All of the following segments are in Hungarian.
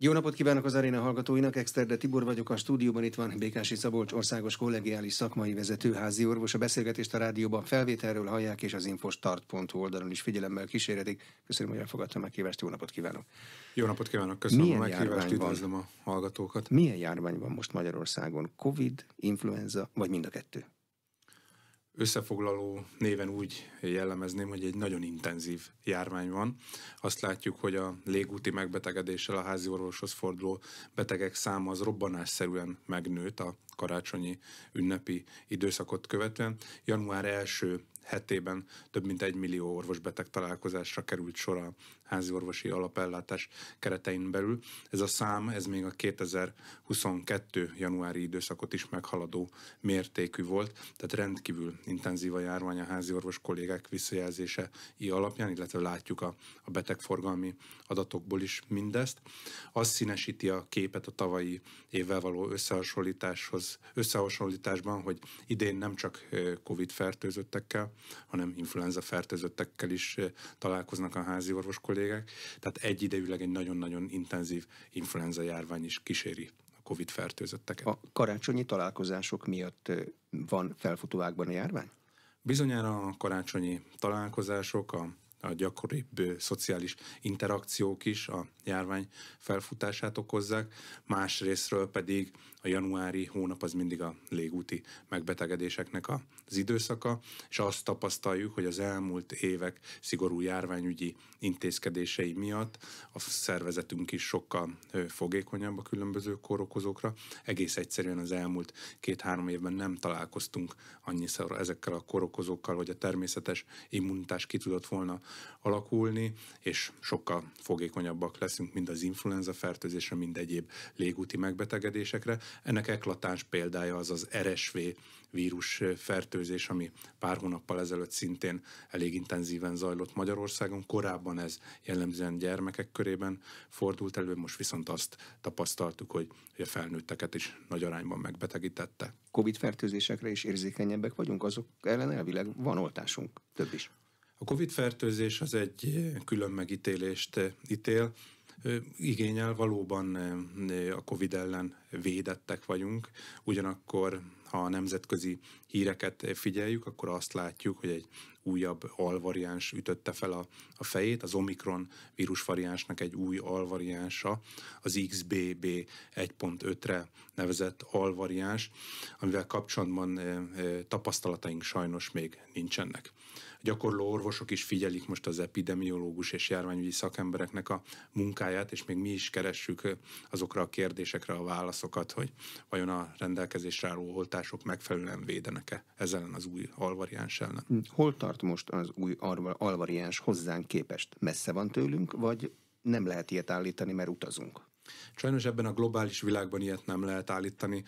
Jó napot kívánok az aréna hallgatóinak, Exterde Tibor vagyok, a stúdióban itt van Békási Szabolcs országos kollegiális szakmai vezető házi orvos. A beszélgetést a rádióban felvételről hallják, és az infostart.hu oldalon is figyelemmel kísérhetik. Köszönöm, hogy elfogadta meghívást, jó napot kívánok! Jó napot kívánok, köszönöm Milyen a meghívást, üdvözlöm a hallgatókat! Milyen járvány van most Magyarországon? Covid, influenza, vagy mind a kettő? összefoglaló néven úgy jellemezném, hogy egy nagyon intenzív járvány van. Azt látjuk, hogy a légúti megbetegedéssel a házi orvoshoz forduló betegek száma az robbanásszerűen megnőtt a karácsonyi ünnepi időszakot követően. Január első hetében több mint egy millió orvosbeteg találkozásra került sor a házi orvosi alapellátás keretein belül. Ez a szám, ez még a 2022 januári időszakot is meghaladó mértékű volt, tehát rendkívül intenzív a járvány a házi orvos kollégák visszajelzése alapján, illetve látjuk a, a betegforgalmi adatokból is mindezt. Az színesíti a képet a tavalyi évvel való összehasonlításhoz, összehasonlításban, hogy idén nem csak COVID fertőzöttekkel hanem influenza fertőzöttekkel is eh, találkoznak a házi orvos kollégák. Tehát egyidejűleg egy nagyon-nagyon intenzív influenza járvány is kíséri a COVID fertőzötteket. A karácsonyi találkozások miatt eh, van felfutóákban a járvány? Bizonyára a karácsonyi találkozások, a a gyakoribb eh, szociális interakciók is a járvány felfutását okozzák, másrésztről pedig a januári hónap az mindig a légúti megbetegedéseknek az időszaka, és azt tapasztaljuk, hogy az elmúlt évek szigorú járványügyi intézkedései miatt a szervezetünk is sokkal fogékonyabb a különböző kórokozókra. Egész egyszerűen az elmúlt két-három évben nem találkoztunk annyiszor ezekkel a kórokozókkal, hogy a természetes immunitás ki tudott volna alakulni, és sokkal fogékonyabbak leszünk mind az influenza fertőzésre, mind egyéb légúti megbetegedésekre, ennek eklatáns példája az az RSV vírus fertőzés, ami pár hónappal ezelőtt szintén elég intenzíven zajlott Magyarországon. Korábban ez jellemzően gyermekek körében fordult elő, most viszont azt tapasztaltuk, hogy a felnőtteket is nagy arányban megbetegítette. Covid fertőzésekre is érzékenyebbek vagyunk, azok ellen elvileg van oltásunk, több is. A COVID fertőzés az egy külön megítélést ítél, igényel, valóban a COVID ellen védettek vagyunk, ugyanakkor ha a nemzetközi híreket figyeljük, akkor azt látjuk, hogy egy újabb alvariáns ütötte fel a, a fejét, az Omikron vírusvariánsnak egy új alvariánsa, az XBB 1.5-re nevezett alvariáns, amivel kapcsolatban tapasztalataink sajnos még nincsenek gyakorló orvosok is figyelik most az epidemiológus és járványügyi szakembereknek a munkáját, és még mi is keressük azokra a kérdésekre a válaszokat, hogy vajon a rendelkezésre álló oltások megfelelően védenek-e ezzel az új alvariáns ellen. Hm, hol tart most az új alvariáns hozzánk képest? Messze van tőlünk, vagy nem lehet ilyet állítani, mert utazunk? Sajnos ebben a globális világban ilyet nem lehet állítani.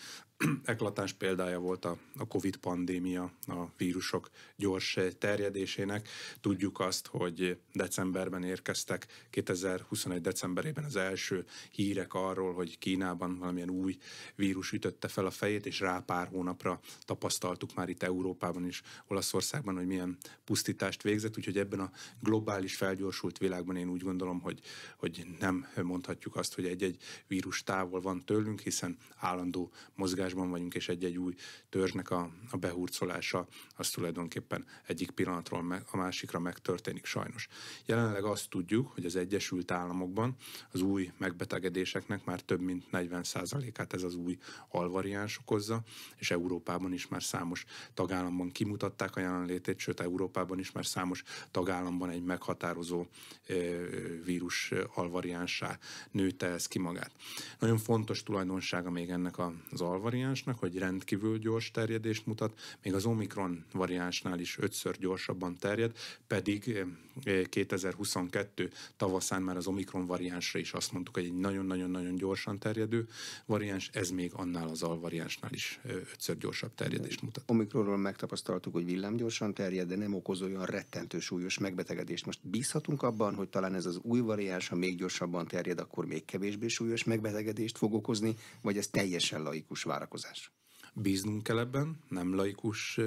eklatáns példája volt a, a COVID pandémia, a vírusok gyors terjedésének. Tudjuk azt, hogy decemberben érkeztek, 2021. decemberében az első hírek arról, hogy Kínában valamilyen új vírus ütötte fel a fejét, és rá pár hónapra tapasztaltuk már itt Európában is, Olaszországban, hogy milyen pusztítást végzett, úgyhogy ebben a globális felgyorsult világban én úgy gondolom, hogy, hogy nem mondhatjuk azt, hogy egy-egy vírus távol van tőlünk, hiszen állandó mozgás mozgásban vagyunk, és egy-egy új törzsnek a, a behurcolása az tulajdonképpen egyik pillanatról me, a másikra megtörténik sajnos. Jelenleg azt tudjuk, hogy az Egyesült Államokban az új megbetegedéseknek már több mint 40%-át ez az új alvariáns okozza, és Európában is már számos tagállamban kimutatták a jelenlétét, sőt Európában is már számos tagállamban egy meghatározó vírus alvariánsá nőtte ez ki magát. Nagyon fontos tulajdonsága még ennek az alvari variánsnak, hogy rendkívül gyors terjedést mutat, még az Omikron variánsnál is ötször gyorsabban terjed, pedig 2022 eh, tavaszán már az Omikron variánsra is azt mondtuk, hogy egy nagyon-nagyon-nagyon gyorsan terjedő variáns, ez még annál az alvariánsnál is eh, ötször gyorsabb terjedést mutat. Omikronról megtapasztaltuk, hogy villámgyorsan terjed, de nem okoz olyan rettentő súlyos megbetegedést. Most bízhatunk abban, hogy talán ez az új variáns, ha még gyorsabban terjed, akkor még kevésbé súlyos megbetegedést fog okozni, vagy ez teljesen laikus várakozás? várakozás. Bíznunk kell ebben, nem laikus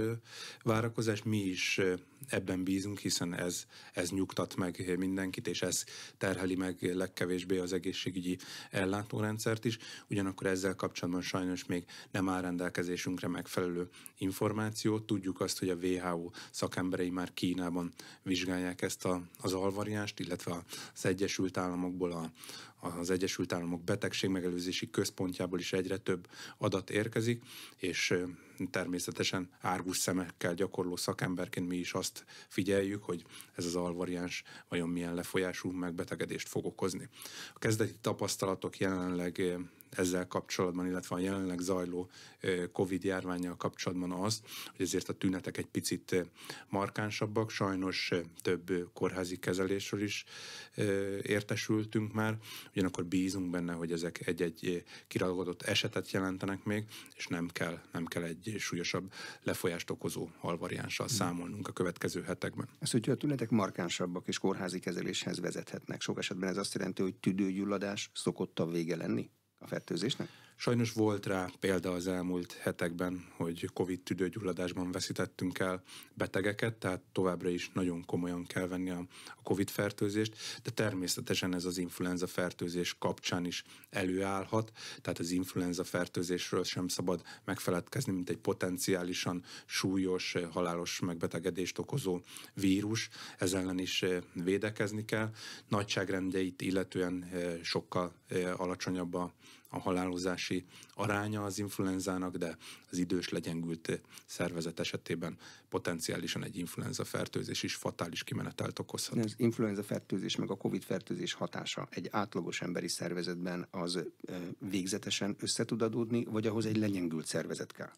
várakozás, mi is ebben bízunk, hiszen ez, ez nyugtat meg mindenkit, és ez terheli meg legkevésbé az egészségügyi ellátórendszert is. Ugyanakkor ezzel kapcsolatban sajnos még nem áll rendelkezésünkre megfelelő információ. Tudjuk azt, hogy a WHO szakemberei már Kínában vizsgálják ezt a, az alvariást, illetve az Egyesült Államokból a, az Egyesült Államok Betegségmegelőzési Központjából is egyre több adat érkezik, és természetesen árgus szemekkel gyakorló szakemberként mi is azt figyeljük, hogy ez az alvariáns vajon milyen lefolyású megbetegedést fog okozni. A kezdeti tapasztalatok jelenleg ezzel kapcsolatban, illetve a jelenleg zajló COVID járványjal kapcsolatban az, hogy ezért a tünetek egy picit markánsabbak, sajnos több kórházi kezelésről is értesültünk már, ugyanakkor bízunk benne, hogy ezek egy-egy kiragadott esetet jelentenek még, és nem kell, nem kell egy súlyosabb lefolyást okozó alvariánssal hmm. számolnunk a következő hetekben. Ez, hogy a tünetek markánsabbak és kórházi kezeléshez vezethetnek, sok esetben ez azt jelenti, hogy tüdőgyulladás szokott a vége lenni? a fertőzésnek? Sajnos volt rá példa az elmúlt hetekben, hogy COVID tüdőgyulladásban veszítettünk el betegeket, tehát továbbra is nagyon komolyan kell venni a, COVID fertőzést, de természetesen ez az influenza fertőzés kapcsán is előállhat, tehát az influenza fertőzésről sem szabad megfeledkezni, mint egy potenciálisan súlyos, halálos megbetegedést okozó vírus, ez ellen is eh, védekezni kell. Nagyságrendjeit illetően eh, sokkal eh, alacsonyabb a a halálozási aránya az influenzának, de az idős legyengült szervezet esetében potenciálisan egy influenza fertőzés is fatális kimenetelt okozhat. Az influenza fertőzés meg a COVID fertőzés hatása egy átlagos emberi szervezetben az végzetesen összetudadódni adódni, vagy ahhoz egy legyengült szervezet kell?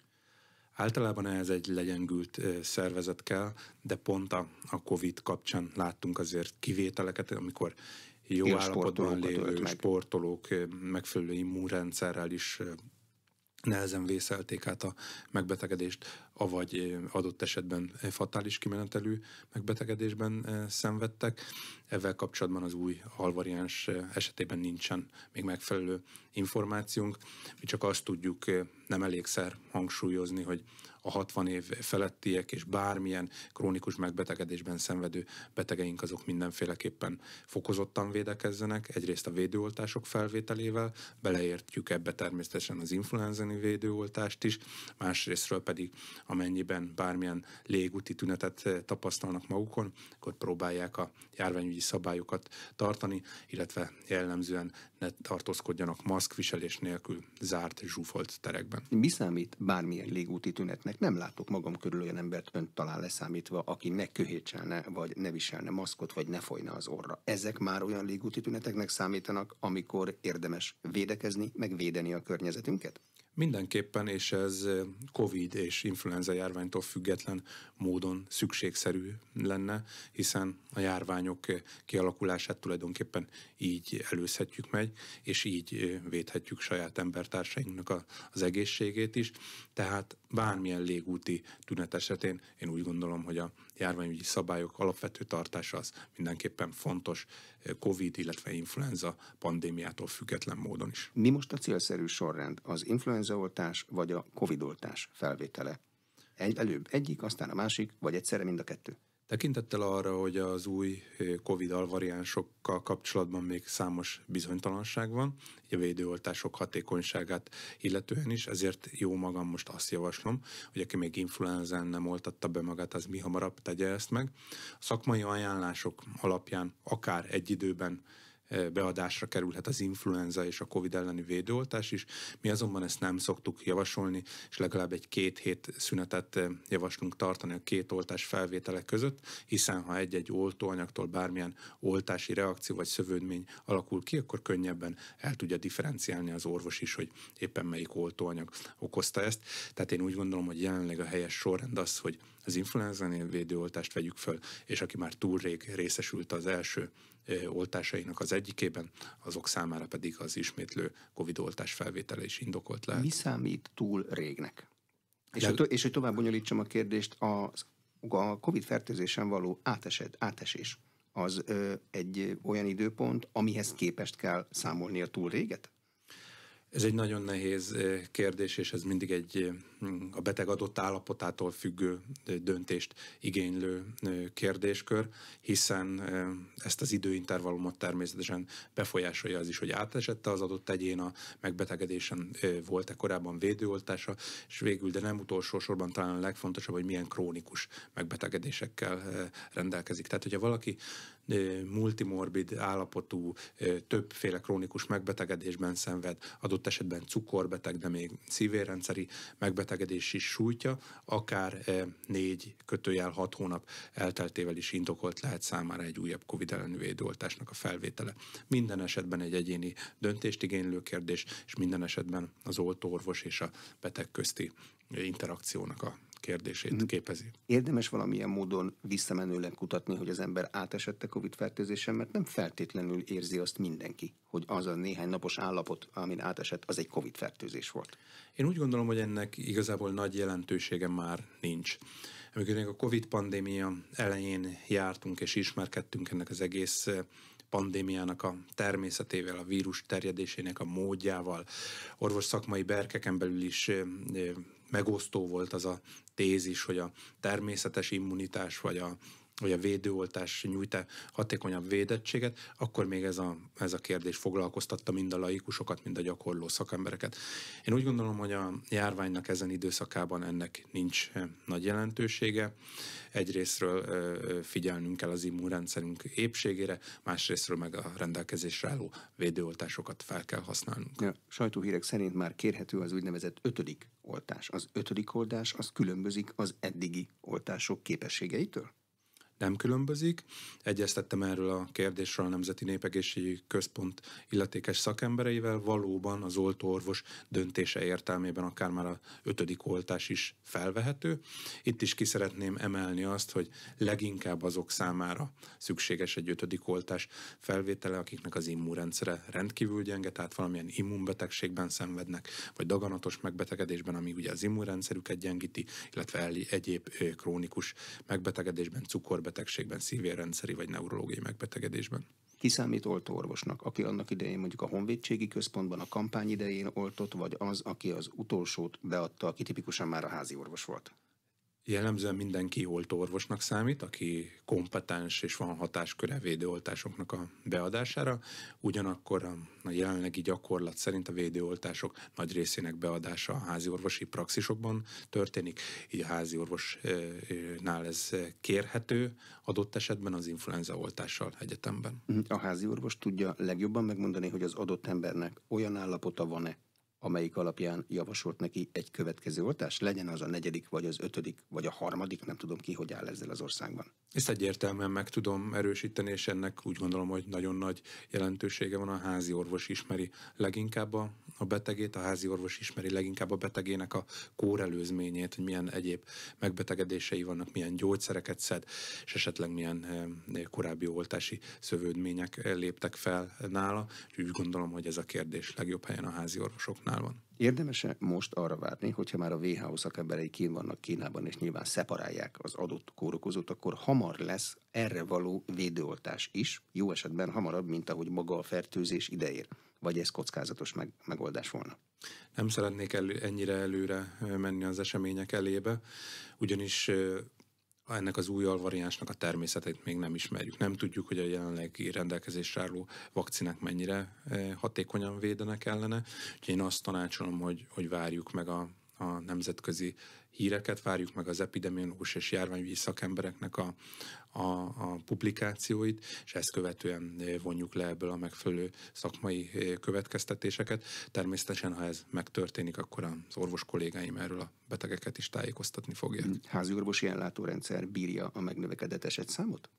Általában ehhez egy legyengült szervezet kell, de pont a, a COVID kapcsán láttunk azért kivételeket, amikor jó állapotban lévő meg. sportolók megfelelő immunrendszerrel is nehezen vészelték át a megbetegedést, avagy adott esetben fatális kimenetelű megbetegedésben szenvedtek. Ezzel kapcsolatban az új alvariáns esetében nincsen még megfelelő információnk. Mi csak azt tudjuk nem elégszer hangsúlyozni, hogy a 60 év felettiek és bármilyen krónikus megbetegedésben szenvedő betegeink azok mindenféleképpen fokozottan védekezzenek, egyrészt a védőoltások felvételével, beleértjük ebbe természetesen az influenzani védőoltást is, másrésztről pedig amennyiben bármilyen légúti tünetet eh, tapasztalnak magukon, akkor próbálják a járványügyi szabályokat tartani, illetve jellemzően ne tartózkodjanak maszkviselés nélkül zárt zsúfolt terekben. Mi számít bármilyen légúti tünetnek? mert Nem látok magam körül olyan embert, önt talán leszámítva, aki ne köhétselne, vagy ne viselne maszkot, vagy ne folyna az orra. Ezek már olyan légúti tüneteknek számítanak, amikor érdemes védekezni, meg védeni a környezetünket? Mindenképpen, és ez eh, COVID és influenza járványtól független módon szükségszerű lenne, hiszen a járványok eh, kialakulását tulajdonképpen így előzhetjük meg, és így eh, védhetjük saját embertársainknak az egészségét is. Tehát bármilyen légúti tünet esetén én úgy gondolom, hogy a járványügyi szabályok alapvető tartása az mindenképpen fontos eh, COVID, illetve influenza pandémiától független módon is. Mi most a célszerű sorrend? Az influenzaoltás vagy a COVID oltás felvétele? Egy, előbb egyik, aztán a másik, vagy egyszerre mind a kettő? Tekintettel arra, hogy az új covid alvariánsokkal kapcsolatban még számos bizonytalanság van, a védőoltások hatékonyságát illetően is, ezért jó magam most azt javaslom, hogy aki még influenzán nem oltatta be magát, az mi hamarabb tegye ezt meg. A szakmai ajánlások alapján akár egy időben beadásra kerülhet az influenza és a COVID elleni védőoltás is. Mi azonban ezt nem szoktuk javasolni, és legalább egy két hét szünetet javaslunk tartani a két oltás felvétele között, hiszen ha egy-egy oltóanyagtól bármilyen oltási reakció vagy szövődmény alakul ki, akkor könnyebben el tudja differenciálni az orvos is, hogy éppen melyik oltóanyag okozta ezt. Tehát én úgy gondolom, hogy jelenleg a helyes sorrend az, hogy az influenza védőoltást vegyük föl, és aki már túl rég részesült az első oltásainak az egyikében, azok számára pedig az ismétlő COVID-oltás felvétele is indokolt lehet. Mi számít túl régnek? És, hogy, to- és hogy tovább bonyolítsam a kérdést, a a COVID-fertőzésen való átesed, átesés az ö, egy olyan időpont, amihez képest kell számolni a túl réget? Ez egy nagyon nehéz kérdés, és ez mindig egy a beteg adott állapotától függő döntést igénylő kérdéskör, hiszen ezt az időintervallumot természetesen befolyásolja az is, hogy átesette az adott egyén a megbetegedésen, volt-e korábban védőoltása, és végül, de nem utolsó sorban talán a legfontosabb, hogy milyen krónikus megbetegedésekkel rendelkezik. Tehát, hogyha valaki multimorbid állapotú, többféle krónikus megbetegedésben szenved, adott esetben cukorbeteg, de még szívérrendszeri megbeteg megbetegedési sújtja akár eh, négy kötőjel hat hónap elteltével is indokolt lehet számára egy újabb COVID elleni védőoltásnak a felvétele. Minden esetben egy egyéni döntést igénylő kérdés, és minden esetben az oltóorvos és a beteg közti interakciónak a kérdését mm-hmm. képezi. Érdemes valamilyen módon visszamenőleg kutatni, hogy az ember átesett a COVID-fertőzésen, mert nem feltétlenül érzi azt mindenki, hogy az a néhány napos állapot, amin átesett, az egy COVID-fertőzés volt. Én úgy gondolom, hogy ennek igazából nagy jelentősége már nincs. Amikor még a COVID-pandémia elején jártunk és ismerkedtünk ennek az egész eh, pandémiának a természetével, a vírus terjedésének a módjával. Orvos szakmai berkeken belül is eh, eh, megosztó volt az a tézis, hogy a természetes immunitás vagy a vagy a védőoltás nyújt-e hatékonyabb védettséget, akkor még ez a, ez a kérdés foglalkoztatta mind a laikusokat, mind a gyakorló szakembereket. Én úgy gondolom, hogy a járványnak ezen időszakában ennek nincs eh, nagy jelentősége. Egyrésztről eh, figyelnünk kell az immunrendszerünk épségére, másrésztről meg a rendelkezésre álló védőoltásokat fel kell használnunk. A sajtóhírek szerint már kérhető az úgynevezett ötödik oltás. Az ötödik oltás az különbözik az eddigi oltások képességeitől? nem különbözik. Egyeztettem erről a kérdésről a Nemzeti Népegészségi Központ illetékes szakembereivel. Valóban az oltóorvos döntése értelmében akár már a ötödik oltás is felvehető. Itt is ki szeretném emelni azt, hogy leginkább azok számára szükséges egy ötödik oltás felvétele, akiknek az immunrendszere rendkívül gyenge, tehát valamilyen immunbetegségben szenvednek, vagy daganatos megbetegedésben, ami ugye az immunrendszerüket gyengíti, illetve egyéb krónikus megbetegedésben, cukor betegségben, szívérrendszeri vagy neurológiai megbetegedésben. Kiszámít oltó orvosnak, aki annak idején mondjuk a honvédségi központban a kampány idején oltott, vagy az, aki az utolsót beadta, aki tipikusan már a házi orvos volt? jellemzően mindenki holt orvosnak számít, aki kompetens és van hatásköre védőoltásoknak a beadására, ugyanakkor a jelenlegi gyakorlat szerint a védőoltások nagy részének beadása a házi orvosi praxisokban történik, így a házi orvosnál ez kérhető adott esetben az influenza oltással egyetemben. A házi orvos tudja legjobban megmondani, hogy az adott embernek olyan állapota van-e, amelyik alapján javasolt neki egy következő oltás, legyen az a negyedik, vagy az ötödik, vagy a harmadik, nem tudom ki, hogy áll ezzel az országban. Ezt egyértelműen meg tudom erősíteni, és ennek úgy gondolom, hogy nagyon nagy jelentősége van. A házi orvos ismeri leginkább a, a betegét, a házi orvos ismeri leginkább a betegének a kórelőzményét, hogy milyen egyéb megbetegedései vannak, milyen gyógyszereket szed, és esetleg milyen eh, korábbi oltási szövődmények léptek fel nála. úgy gondolom, hogy ez a kérdés legjobb helyen a házi orvosoknál Kínánál van. Érdemese most arra várni, hogyha már a WHO szakemberei kín vannak Kínában, és nyilván szeparálják az adott kórokozót, akkor hamar lesz erre való védőoltás is, jó esetben hamarabb, mint ahogy maga a fertőzés idején. Vagy ez kockázatos meg, megoldás volna? Nem szeretnék elő, ennyire előre menni az események elébe, ugyanis ennek az új alvariánsnak a természetét még nem ismerjük. Nem tudjuk, hogy a jelenlegi rendelkezésre álló vakcinák mennyire eh, hatékonyan védenek ellene. Úgyhogy én azt tanácsolom, hogy, hogy várjuk meg a, a nemzetközi híreket, várjuk meg az epidemiológus és járványügyi szakembereknek a, a, a publikációit, és ezt követően eh, vonjuk le ebből a megfelelő szakmai eh, következtetéseket. Természetesen, ha ez megtörténik, akkor az orvos kollégáim erről a betegeket is tájékoztatni fogják. Házi orvosi ellátórendszer bírja a megnövekedett számot?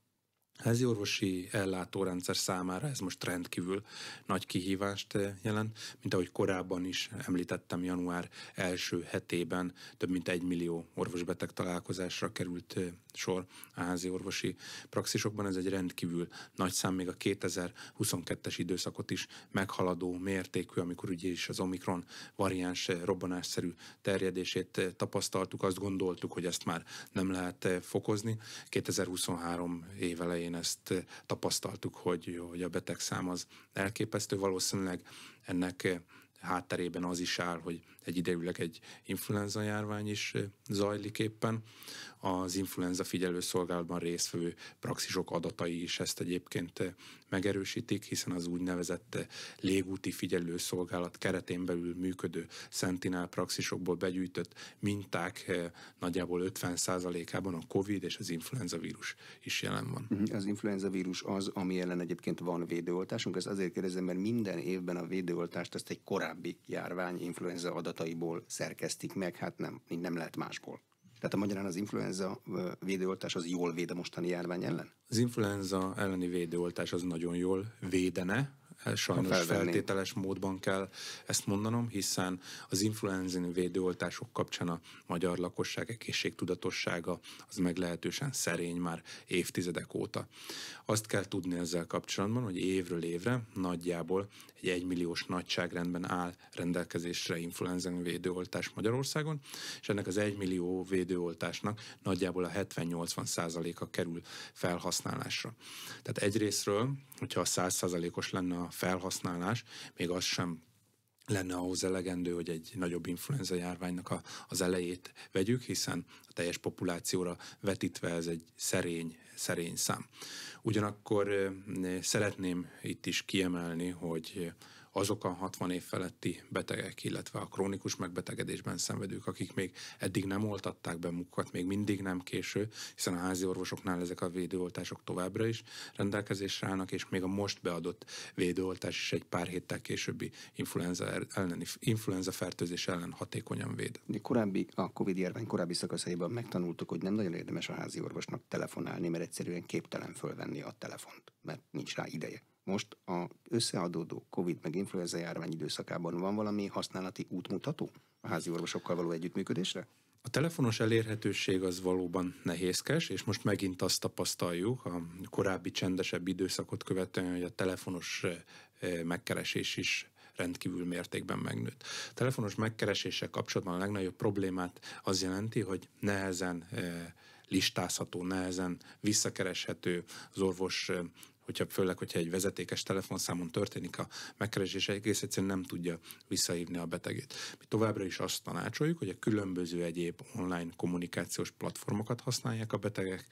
Ez orvosi ellátórendszer számára ez most rendkívül nagy kihívást eh, jelent, mint ahogy korábban is említettem, január első hetében több mint egy millió orvosbeteg találkozásra került eh, sor a házi orvosi praxisokban. Ez egy rendkívül nagy szám, még a 2022-es időszakot is meghaladó mértékű, amikor ugye is az Omikron variáns eh, robbanásszerű terjedését tapasztaltuk, azt gondoltuk, hogy ezt már nem lehet fokozni. 2023 év elején elején ezt eh, tapasztaltuk, hogy, hogy a beteg szám az elképesztő. Valószínűleg ennek eh, hátterében az is áll, hogy egy idejűleg egy influenza járvány is eh, zajlik éppen. Az influenza figyelőszolgálatban résztvevő praxisok adatai is ezt egyébként megerősítik, hiszen az úgynevezett légúti figyelőszolgálat keretén belül működő Sentinel praxisokból begyűjtött minták eh, nagyjából 50%-ában a COVID és az influenza vírus is jelen van. Mhm, az influenza vírus az, ami ellen egyébként van védőoltásunk. ez azért kérdezem, mert minden évben a védőoltást azt egy korábbi járvány influenza adataiból szerkesztik meg, hát nem, nem lehet másból. Tehát a magyarán az influenza védőoltás az jól véde mostani járvány ellen? Az influenza elleni védőoltás az nagyon jól védene, sajnos feltételes módban kell ezt mondanom, hiszen az influenzin védőoltások kapcsán a magyar lakosság egészségtudatossága az meglehetősen szerény már évtizedek óta. Azt kell tudni ezzel kapcsolatban, hogy évről évre nagyjából egy egymilliós milliós nagyságrendben áll rendelkezésre influenza védőoltás Magyarországon, és ennek az egymillió millió védőoltásnak nagyjából a 70-80 százaléka kerül felhasználásra. Tehát egyrésztről, hogyha a 100 százalékos lenne a felhasználás, még az sem lenne ahhoz elegendő, hogy egy nagyobb influenza járványnak a, az elejét vegyük, hiszen a teljes populációra vetítve ez egy szerény, szerény szám. Ugyanakkor szeretném itt is kiemelni, hogy azok a 60 év feletti betegek, illetve a krónikus megbetegedésben szenvedők, akik még eddig nem oltatták be mukat, még mindig nem késő, hiszen a házi orvosoknál ezek a védőoltások továbbra is rendelkezésre állnak, és még a most beadott védőoltás is egy pár héttel későbbi influenza, elleni, influenza fertőzés ellen hatékonyan véd. Korábbi, a COVID járvány korábbi szakaszaiban megtanultuk, hogy nem nagyon érdemes a házi orvosnak telefonálni, mert egyszerűen képtelen fölvenni a telefont, mert nincs rá ideje most a összeadódó COVID meg influenza járvány időszakában van valami használati útmutató a házi orvosokkal való együttműködésre? A telefonos elérhetőség az valóban nehézkes, és most megint azt tapasztaljuk a korábbi csendesebb időszakot követően, hogy a telefonos eh, eh, megkeresés is rendkívül mértékben megnőtt. A telefonos megkereséssel kapcsolatban a legnagyobb problémát az jelenti, hogy nehezen eh, listázható, nehezen visszakereshető az orvos hogyha főleg, hogyha egy vezetékes telefonszámon történik a megkeresés, egész egyszerűen nem tudja visszahívni a betegét. Mi továbbra is azt tanácsoljuk, hogy a különböző egyéb online kommunikációs platformokat használják a betegek,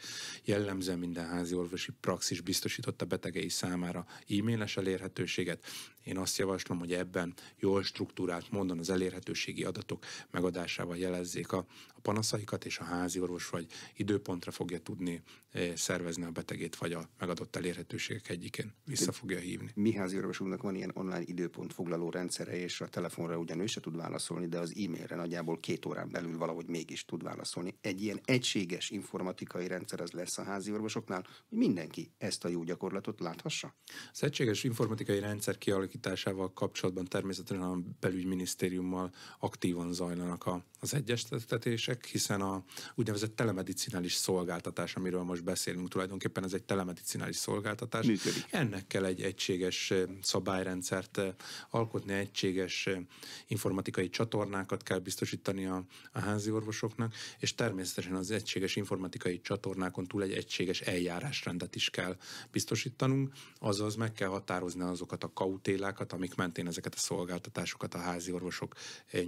jellemzően minden házi orvosi praxis biztosított a betegei számára e-mailes elérhetőséget. Én azt javaslom, hogy ebben jól struktúrált módon az elérhetőségi adatok megadásával jelezzék a, a panaszaikat, és a házi orvos vagy időpontra fogja tudni eh, szervezni a betegét, vagy a megadott elérhetőséget lehetőségek egyikén. Vissza fogja hívni. Mihály orvos úrnak van ilyen online időpont foglaló rendszere, és a telefonra ugyan ő se tud válaszolni, de az e-mailre nagyjából két órán belül valahogy mégis tud válaszolni. Egy ilyen egységes informatikai rendszer az lesz a házi orvosoknál, hogy mindenki ezt a jó gyakorlatot láthassa? Az egységes informatikai rendszer kialakításával kapcsolatban természetesen a belügyminisztériummal aktívan zajlanak a az egyeztetések, hiszen a úgynevezett telemedicinális szolgáltatás, amiről most beszélünk, tulajdonképpen ez egy telemedicinális szolgáltatás. Működik. Ennek kell egy egységes szabályrendszert alkotni, egységes informatikai csatornákat kell biztosítani a, a házi orvosoknak, és természetesen az egységes informatikai csatornákon túl egy egységes eljárásrendet is kell biztosítanunk, azaz meg kell határozni azokat a kautélákat, amik mentén ezeket a szolgáltatásokat a házi orvosok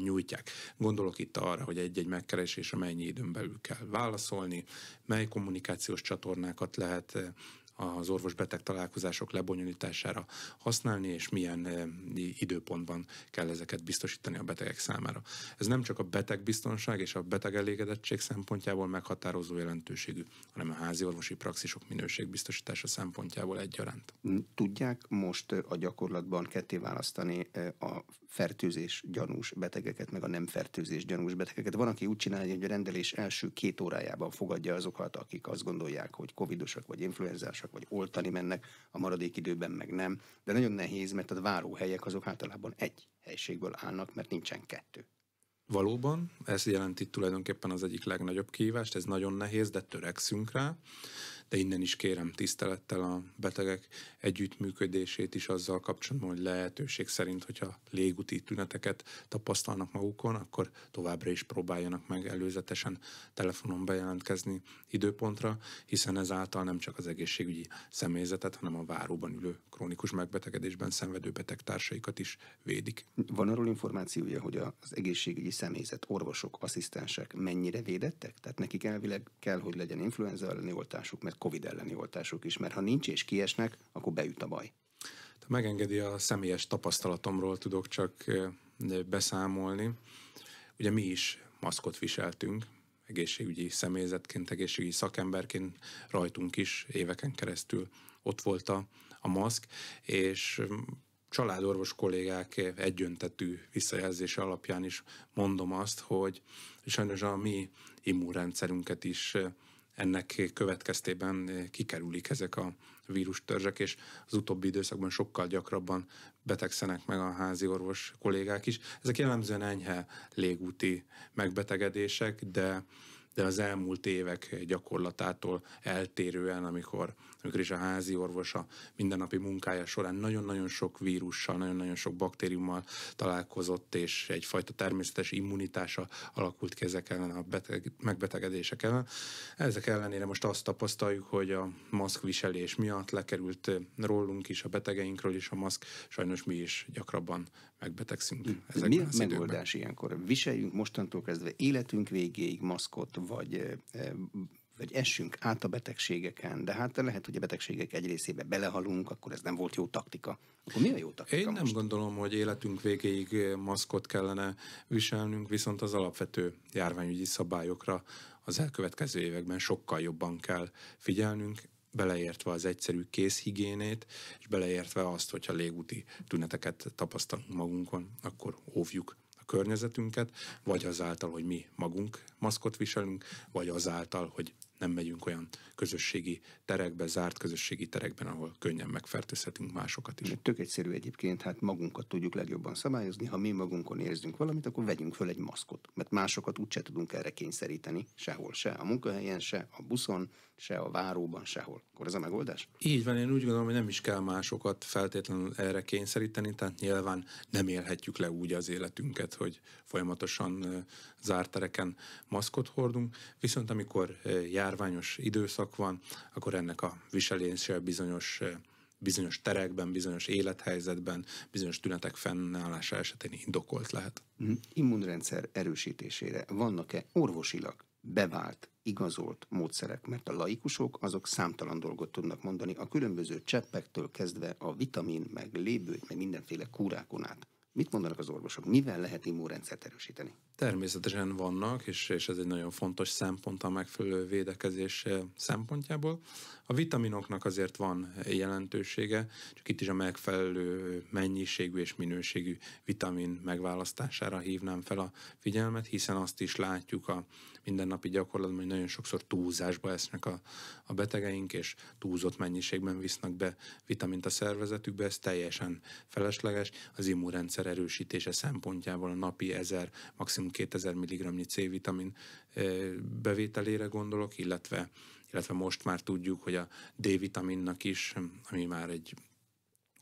nyújtják. Gondolok itt a arra, hogy egy-egy megkeresésre mennyi időn belül kell válaszolni, mely kommunikációs csatornákat lehet eh, az orvos-beteg találkozások lebonyolítására használni, és milyen eh, időpontban kell ezeket biztosítani a betegek számára. Ez nem csak a beteg biztonság és a beteg elégedettség szempontjából meghatározó jelentőségű, hanem a házi orvosi praxisok minőségbiztosítása szempontjából egyaránt. Tudják most eh, a gyakorlatban ketté választani eh, a fertőzés gyanús betegeket, meg a nem fertőzés gyanús betegeket. Van, aki úgy csinálja, hogy a rendelés első két órájában fogadja azokat, akik azt gondolják, hogy covidosak vagy influenzások alkalmasak, vagy oltani mennek, a maradék időben meg nem. De nagyon nehéz, mert a váróhelyek azok általában egy helységből állnak, mert nincsen kettő. Valóban, ez jelenti tulajdonképpen az egyik legnagyobb kihívást, ez nagyon nehéz, de törekszünk rá de innen is kérem tisztelettel a betegek együttműködését is azzal kapcsolatban, hogy lehetőség szerint, hogyha légúti tüneteket tapasztalnak magukon, akkor továbbra is próbáljanak meg előzetesen telefonon bejelentkezni időpontra, hiszen ezáltal nem csak az egészségügyi személyzetet, hanem a váróban ülő krónikus megbetegedésben szenvedő társaikat is védik. Van arról információja, hogy az egészségügyi személyzet, orvosok, asszisztensek mennyire védettek? Tehát nekik elvileg kell, hogy legyen influenza elleni oltásuk, mert COVID elleni oltásuk is, mert ha nincs és kiesnek, akkor beüt a baj. Ha megengedi, a személyes tapasztalatomról tudok csak beszámolni. Ugye mi is maszkot viseltünk, egészségügyi személyzetként, egészségügyi szakemberként rajtunk is éveken keresztül ott volt a a maszk, és családorvos kollégák egyöntetű visszajelzése alapján is mondom azt, hogy sajnos a mi immunrendszerünket is ennek következtében kikerülik ezek a vírustörzsek, és az utóbbi időszakban sokkal gyakrabban betegszenek meg a házi orvos kollégák is. Ezek jellemzően enyhe légúti megbetegedések, de de az elmúlt évek gyakorlatától eltérően, amikor, amikor is a házi orvos a mindennapi munkája során nagyon-nagyon sok vírussal, nagyon-nagyon sok baktériummal találkozott, és egyfajta természetes immunitása alakult ki ezek ellen a beteg, megbetegedések ellen. Ezek ellenére most azt tapasztaljuk, hogy a maszkviselés miatt lekerült rólunk is, a betegeinkről is a maszk, sajnos mi is gyakrabban megbetegszünk ezekben Mi a az megoldás időben? ilyenkor? Viseljünk mostantól kezdve életünk végéig maszkot, vagy vagy essünk át a betegségeken, de hát lehet, hogy a betegségek egy részébe belehalunk, akkor ez nem volt jó taktika. Akkor mi a jó taktika Én nem gondolom, hogy életünk végéig maszkot kellene viselnünk, viszont az alapvető járványügyi szabályokra az elkövetkező években sokkal jobban kell figyelnünk beleértve az egyszerű készhigiénét, és beleértve azt, hogyha légúti tüneteket tapasztalunk magunkon, akkor óvjuk a környezetünket, vagy azáltal, hogy mi magunk maszkot viselünk, vagy azáltal, hogy nem megyünk olyan közösségi terekbe, zárt közösségi terekben, ahol könnyen megfertőzhetünk másokat is. tök egyszerű egyébként, hát magunkat tudjuk legjobban szabályozni, ha mi magunkon érzünk valamit, akkor vegyünk föl egy maszkot, mert másokat úgyse tudunk erre kényszeríteni, sehol se, a munkahelyen se, a buszon, se a váróban, sehol. Akkor ez a megoldás? Így van, én úgy gondolom, hogy nem is kell másokat feltétlenül erre kényszeríteni, tehát nyilván nem élhetjük le úgy az életünket, hogy folyamatosan zárt tereken maszkot hordunk, viszont amikor járványos időszak van, akkor ennek a viselése bizonyos bizonyos terekben, bizonyos élethelyzetben, bizonyos tünetek fennállása esetén indokolt lehet. Mhm. Immunrendszer erősítésére vannak-e orvosilag bevált, igazolt módszerek, mert a laikusok azok számtalan dolgot tudnak mondani, a különböző cseppektől kezdve a vitamin, meg lébőt, meg mindenféle kúrákon át. Mit mondanak az orvosok? Mivel lehet immunrendszert erősíteni? Természetesen vannak, és, és ez egy nagyon fontos szempont a megfelelő védekezés eh, szempontjából. A vitaminoknak azért van jelentősége, csak itt is a megfelelő mennyiségű és minőségű vitamin megválasztására hívnám fel a figyelmet, hiszen azt is látjuk a mindennapi gyakorlatban, hogy nagyon sokszor túlzásba esnek a, a betegeink, és túlzott mennyiségben visznak be vitamint a szervezetükbe, ez teljesen felesleges. Az immunrendszer erősítése szempontjából a napi 1000, maximum 2000 mg C-vitamin bevételére gondolok, illetve illetve most már tudjuk, hogy a D-vitaminnak is, ami már egy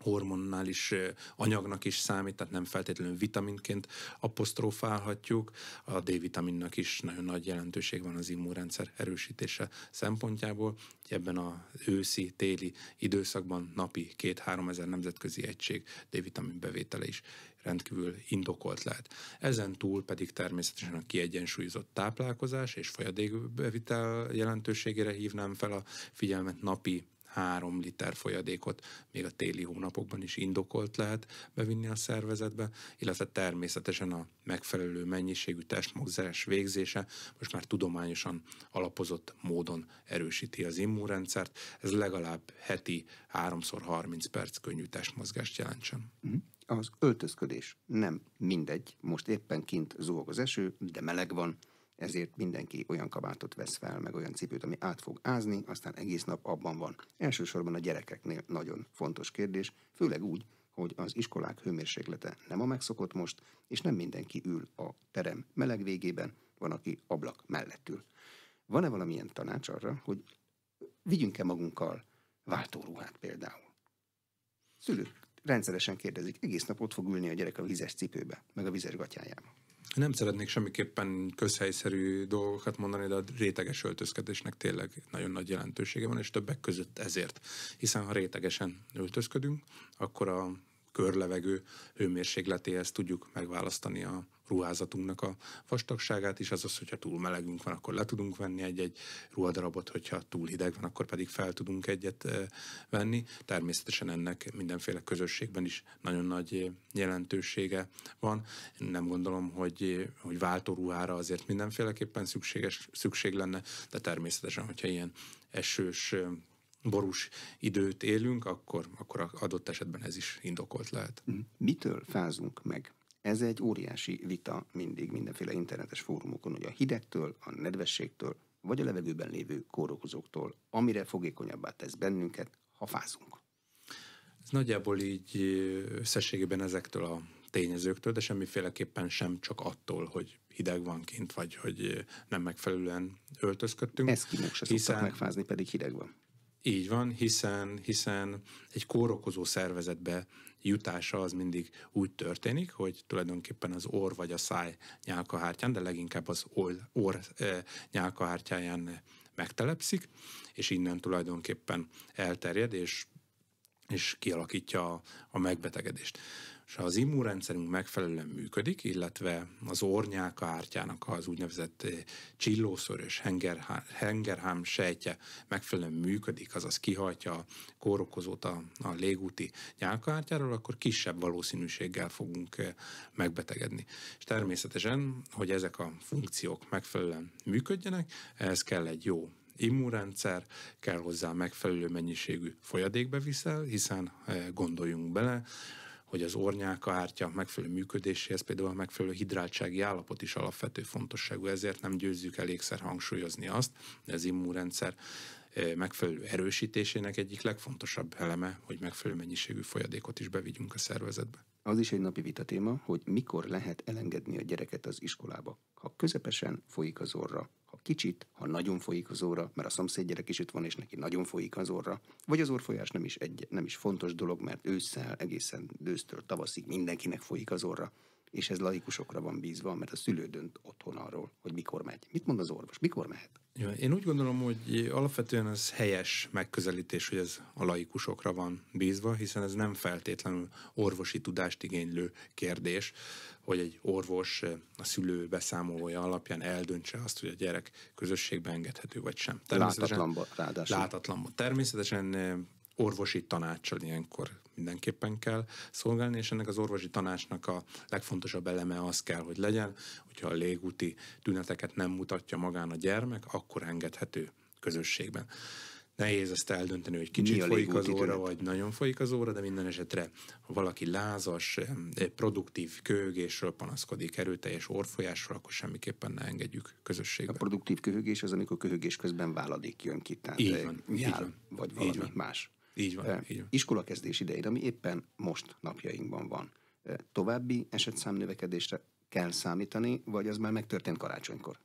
hormonális eh, anyagnak is számít, tehát nem feltétlenül vitaminként apostrofálhatjuk. A D-vitaminnak is nagyon nagy jelentőség van az immunrendszer erősítése szempontjából. Ebben a őszi-téli időszakban napi 2-3 ezer nemzetközi egység D-vitamin bevétele is rendkívül indokolt lehet. Ezen túl pedig természetesen a kiegyensúlyozott táplálkozás és folyadékbevitel jelentőségére hívnám fel a figyelmet napi három liter folyadékot még a téli hónapokban is indokolt lehet bevinni a szervezetbe, illetve természetesen a megfelelő mennyiségű testmozgás végzése most már tudományosan alapozott módon erősíti az immunrendszert. Ez legalább heti 3x30 perc könnyű testmozgást jelentsen. Mhm. az öltözködés. Nem mindegy, most éppen kint zúg az eső, de meleg van, ezért mindenki olyan kabátot vesz fel, meg olyan cipőt, ami át fog ázni, aztán egész nap abban van. Elsősorban a gyerekeknél nagyon fontos kérdés, főleg úgy, hogy az iskolák hőmérséklete nem a megszokott most, és nem mindenki ül a terem meleg végében, van, aki ablak mellett ül. Van-e valamilyen tanács arra, hogy vigyünk-e magunkkal váltóruhát például? Szülők rendszeresen kérdezik, egész nap ott fog ülni a gyerek a vizes cipőbe, meg a vizes gatyájába. Nem szeretnék semmiképpen közhelyszerű dolgokat mondani, de a réteges öltözködésnek tényleg nagyon nagy jelentősége van, és többek között ezért. Hiszen ha rétegesen öltözködünk, akkor a körlevegő hőmérsékletéhez tudjuk megválasztani a ruházatunknak a vastagságát is, azaz, hogyha túl melegünk van, akkor le tudunk venni egy-egy ruhadarabot, hogyha túl hideg van, akkor pedig fel tudunk egyet venni. Természetesen ennek mindenféle közösségben is nagyon nagy jelentősége van. Én nem gondolom, hogy, hogy váltó ruhára azért mindenféleképpen szükséges, szükség lenne, de természetesen, hogyha ilyen esős borús időt élünk, akkor, akkor adott esetben ez is indokolt lehet. Mhm. Mitől fázunk meg? Ez egy óriási vita mindig mindenféle internetes fórumokon, hogy a hidegtől, a nedvességtől, vagy a levegőben lévő kórokozóktól, amire fogékonyabbá tesz bennünket, ha fázunk. Ez nagyjából így összességében ezektől a tényezőktől, de semmiféleképpen sem csak attól, hogy hideg van kint, vagy hogy nem megfelelően öltözködtünk. Eszkimók se hiszen... megfázni, pedig hideg van. Így van, hiszen, hiszen egy kórokozó szervezetbe jutása az mindig úgy történik, hogy tulajdonképpen az orr vagy a száj nyálkahártyán, de leginkább az orr, nyálkahártyáján megtelepszik, és innen tulajdonképpen elterjed, és és kialakítja a, a megbetegedést és az immunrendszerünk megfelelően működik, illetve az ornyák ártyának az úgynevezett eh, csillószor és hengerhám, hengerhám sejtje megfelelően működik, azaz kihajtja a kórokozót a, a légúti nyálkaártyáról, akkor kisebb valószínűséggel fogunk eh, megbetegedni. És természetesen, hogy ezek a funkciók megfelelően működjenek, ehhez kell egy jó immunrendszer, kell hozzá megfelelő mennyiségű folyadékbeviszel, hiszen eh, gondoljunk bele, hogy az a hártya megfelelő működéséhez például a megfelelő hidráltsági állapot is alapvető fontosságú, ezért nem győzzük elégszer hangsúlyozni azt, de az immunrendszer megfelelő erősítésének egyik legfontosabb eleme, hogy megfelelő mennyiségű folyadékot is bevigyünk a szervezetbe. Az is egy napi vita téma, hogy mikor lehet elengedni a gyereket az iskolába, ha közepesen folyik az orra, kicsit, ha nagyon folyik az óra, mert a szomszéd gyerek is itt van, és neki nagyon folyik az óra, vagy az orfolyás nem is, egy, nem is fontos dolog, mert ősszel egészen ősztől tavaszig mindenkinek folyik az óra és ez laikusokra van bízva, mert a szülő dönt otthon arról, hogy mikor megy. Mit mond az orvos, mikor mehet? Ja, én úgy gondolom, hogy alapvetően ez helyes megközelítés, hogy ez a laikusokra van bízva, hiszen ez nem feltétlenül orvosi tudást igénylő kérdés, hogy egy orvos eh, a szülő beszámolója alapján eldöntse azt, hogy a gyerek közösségbe engedhető vagy sem. Látatlanba ráadásul. Látatlanba Természetesen eh, orvosi tanácsal ilyenkor mindenképpen kell szolgálni, és ennek az orvosi tanácsnak a legfontosabb eleme az kell, hogy legyen, hogyha a légúti tüneteket nem mutatja magán a gyermek, akkor engedhető közösségben. Nehéz ezt eldönteni, hogy kicsit folyik az óra, vagy nagyon folyik az óra, de minden esetre, ha valaki lázas, produktív köhögésről panaszkodik, erőteljes orfolyásról, akkor semmiképpen ne engedjük közösségbe. A produktív köhögés az, amikor köhögés közben váladék jön ki, tehát így van, így van, vagy valami így van. más. Így van, így van. Iskolakezdés idejére, ami éppen most napjainkban van. További esetszám növekedésre kell számítani, vagy az már megtörtént karácsonykor?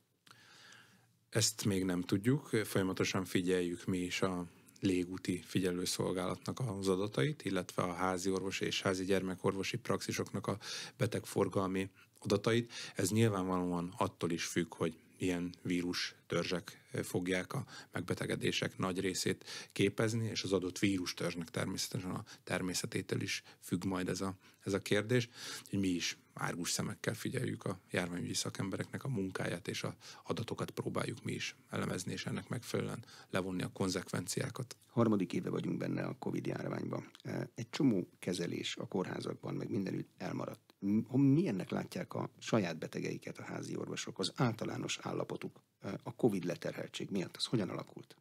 Ezt még nem tudjuk, folyamatosan figyeljük mi is a légúti figyelőszolgálatnak az adatait, illetve a házi orvos és házi gyermekorvosi praxisoknak a betegforgalmi adatait. Ez nyilvánvalóan attól is függ, hogy ilyen vírus törzsek eh, fogják a megbetegedések nagy részét képezni, és az adott vírus törzsnek természetesen a természetétől is függ majd ez a, ez a kérdés, hogy mi is árgus szemekkel figyeljük a járványügyi szakembereknek a munkáját, és a adatokat próbáljuk mi is elemezni, és ennek megfelelően levonni a konzekvenciákat. Harmadik éve vagyunk benne a COVID járványban. Eh, egy csomó kezelés a kórházakban, meg mindenütt elmaradt milyennek látják a saját betegeiket a házi orvosok, az általános állapotuk eh, a COVID leterheltség miatt, az hogyan alakult?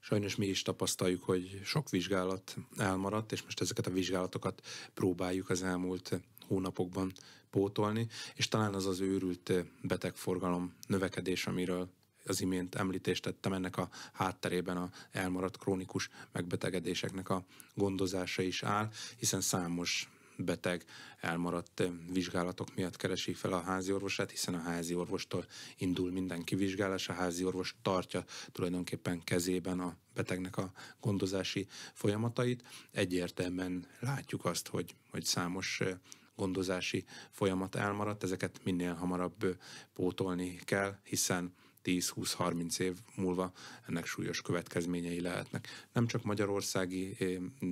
Sajnos mi is tapasztaljuk, hogy sok vizsgálat elmaradt, és most ezeket a vizsgálatokat próbáljuk az elmúlt hónapokban pótolni, és talán az az őrült betegforgalom növekedés, amiről az imént említést tettem, ennek a hátterében a elmaradt krónikus megbetegedéseknek a gondozása is áll, hiszen számos beteg elmaradt eh, vizsgálatok miatt keresi fel a házi orvosát, hiszen a házi orvostól indul minden kivizsgálás, a házi orvos tartja tulajdonképpen kezében a betegnek a gondozási folyamatait. Egyértelműen látjuk azt, hogy, hogy számos eh, gondozási folyamat elmaradt, ezeket minél hamarabb eh, pótolni kell, hiszen 10-20-30 év múlva ennek súlyos következményei lehetnek. Nem csak magyarországi